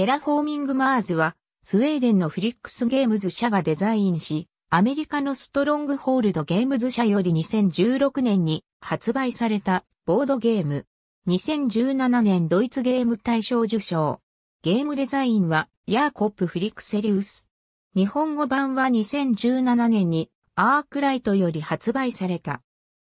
テラフォーミングマーズは、スウェーデンのフリックスゲームズ社がデザインし、アメリカのストロングホールドゲームズ社より2016年に発売されたボードゲーム。2017年ドイツゲーム大賞受賞。ゲームデザインはヤーコップ・フリックセリウス。日本語版は2017年にアークライトより発売された。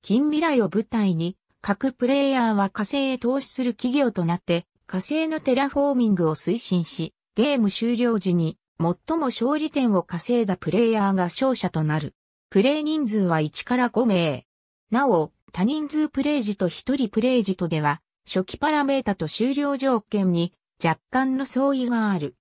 近未来を舞台に各プレイヤーは火星へ投資する企業となって火星のテラフォーミングを推進し、ゲーム終了時に最も勝利点を稼いだプレイヤーが勝者となる。プレイ人数は1から5名。なお、多人数プレイ時と1人プレイ時とでは、初期パラメータと終了条件に若干の相違がある。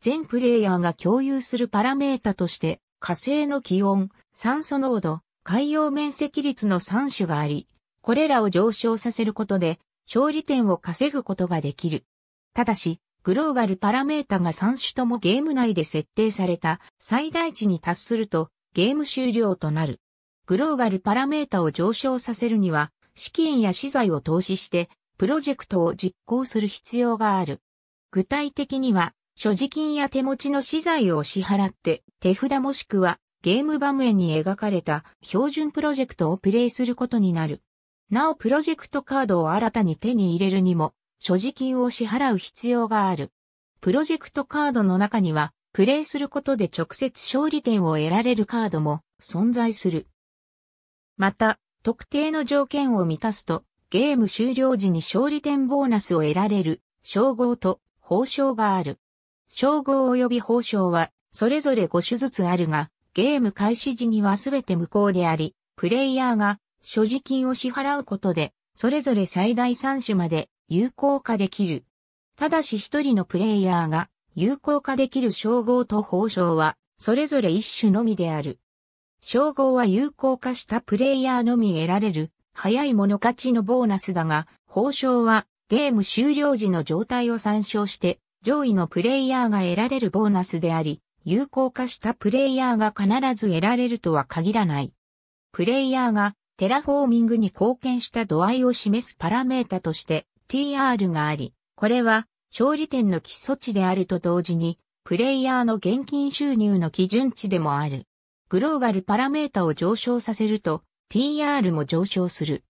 全プレイヤーが共有するパラメータとして、火星の気温、酸素濃度、海洋面積率の3種があり、これらを上昇させることで、勝利点を稼ぐことができる。ただし、グローバルパラメータが3種ともゲーム内で設定された最大値に達するとゲーム終了となる。グローバルパラメータを上昇させるには資金や資材を投資してプロジェクトを実行する必要がある。具体的には所持金や手持ちの資材を支払って手札もしくはゲーム場面に描かれた標準プロジェクトをプレイすることになる。なおプロジェクトカードを新たに手に入れるにも、所持金を支払う必要がある。プロジェクトカードの中には、プレイすることで直接勝利点を得られるカードも存在する。また、特定の条件を満たすと、ゲーム終了時に勝利点ボーナスを得られる、称号と報奨がある。称号及び報奨は、それぞれ5種ずつあるが、ゲーム開始時には全て無効であり、プレイヤーが所持金を支払うことで、それぞれ最大3種まで有効化できる。ただし一人のプレイヤーが有効化できる称号と報奨は、それぞれ一種のみである。称号は有効化したプレイヤーのみ得られる、早い者勝ちのボーナスだが、報奨はゲーム終了時の状態を参照して、上位のプレイヤーが得られるボーナスであり、有効化したプレイヤーが必ず得られるとは限らない。プレイヤーがテラフォーミングに貢献した度合いを示すパラメータとして TR があり、これは勝利点の基礎値であると同時に、プレイヤーの現金収入の基準値でもある。グローバルパラメータを上昇させると、TR も上昇する。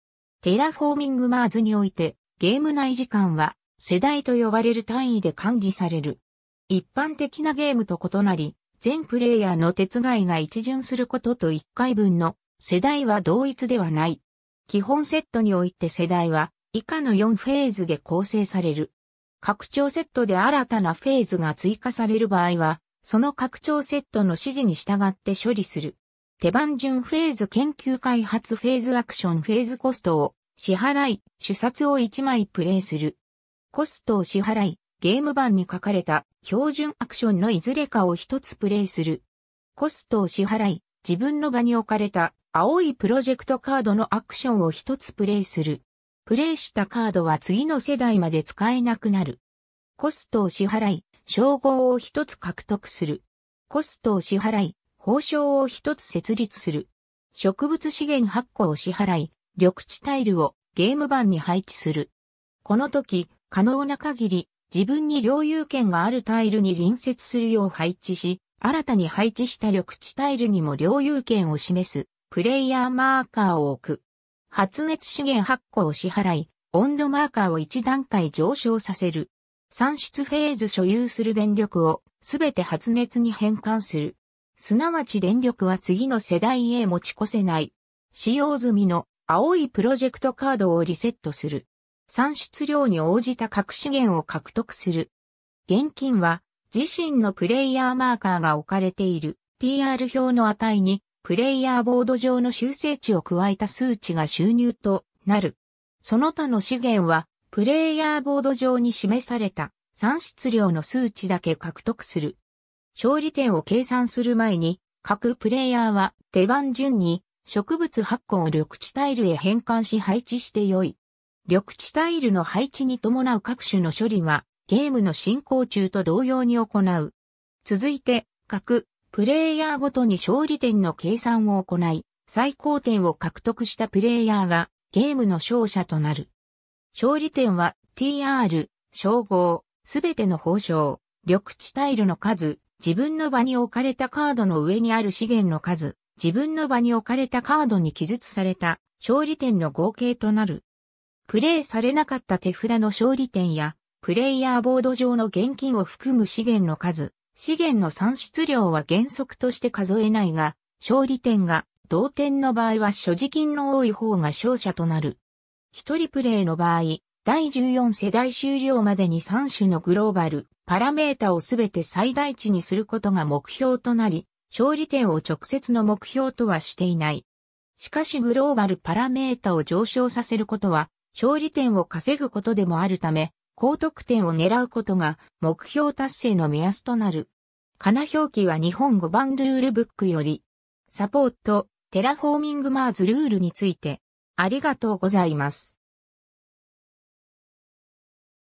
テラフォーミングマーズにおいて、ゲーム内時間は、世代と呼ばれる単位で管理される。一般的なゲームと異なり、全プレイヤーの手違いが一巡することと1回分の世代は同一ではない。基本セットにおいて世代は以下の4フェーズで構成される。拡張セットで新たなフェーズが追加される場合は、その拡張セットの指示に従って処理する。手番順フェーズ研究開発フェーズアクションフェーズコストを支払い、主冊を1枚プレイする。コストを支払い、ゲーム版に書かれた標準アクションのいずれかを1つプレイする。コストを支払い、自分の場に置かれた青いプロジェクトカードのアクションを一つプレイする。プレイしたカードは次の世代まで使えなくなる。コストを支払い、称号を一つ獲得する。コストを支払い、報奨を一つ設立する。植物資源発行を支払い、緑地タイルをゲーム版に配置する。この時、可能な限り、自分に領有権があるタイルに隣接するよう配置し、新たに配置した緑地タイルにも領有権を示すプレイヤーマーカーを置く。発熱資源発行を支払い、温度マーカーを1段階上昇させる。算出フェーズ所有する電力をすべて発熱に変換する。すなわち電力は次の世代へ持ち越せない。使用済みの青いプロジェクトカードをリセットする。算出量に応じた核資源を獲得する。現金は自身のプレイヤーマーカーが置かれている TR 表の値にプレイヤーボード上の修正値を加えた数値が収入となる。その他の資源は、プレイヤーボード上に示された算出量の数値だけ獲得する。勝利点を計算する前に、各プレイヤーは手番順に植物発個を緑地タイルへ変換し配置して良い。緑地タイルの配置に伴う各種の処理はゲームの進行中と同様に行う。続いて、各プレイヤーごとに勝利点の計算を行い、最高点を獲得したプレイヤーがゲームの勝者となる。勝利点は TR、称号、すべての報奨、緑地タイルの数、自分の場に置かれたカードの上にある資源の数、自分の場に置かれたカードに記述された勝利点の合計となる。プレイされなかった手札の勝利点や、プレイヤーボード上の現金を含む資源の数、資源の産出量は原則として数えないが、勝利点が同点の場合は所持金の多い方が勝者となる。一人プレイの場合、第14世代終了までに3種のグローバル、パラメータをすべて最大値にすることが目標となり、勝利点を直接の目標とはしていない。しかしグローバルパラメータを上昇させることは、勝利点を稼ぐことでもあるため、高得点を狙うことが目標達成の目安となる。かな表記は日本語版ルールブックより、サポート、テラフォーミングマーズルールについて、ありがとうございます。